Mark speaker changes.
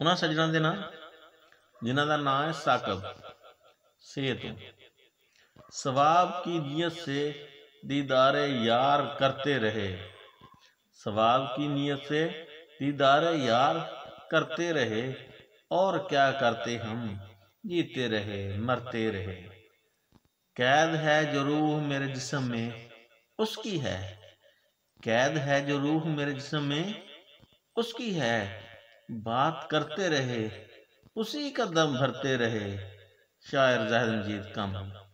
Speaker 1: ਉਹਨਾਂ ਸੱਜਣਾ ਦੇ ਨਾਂ ਜਿਨ੍ਹਾਂ ਦਾ ਨਾਂ ਹੈ ਸਾਕਬ सवाब की नीयत से दीदार यार करते रहे सवाब की नीयत से दीदार यार करते रहे और क्या करते हम जीते रहे मरते रहे कैद है जो रूह मेरे जिसम में उसकी है कैद है जो रूह मेरे जिसम में उसकी है बात करते रहे उसी का दम भरते रहे शायर जाहिर मजीद
Speaker 2: कम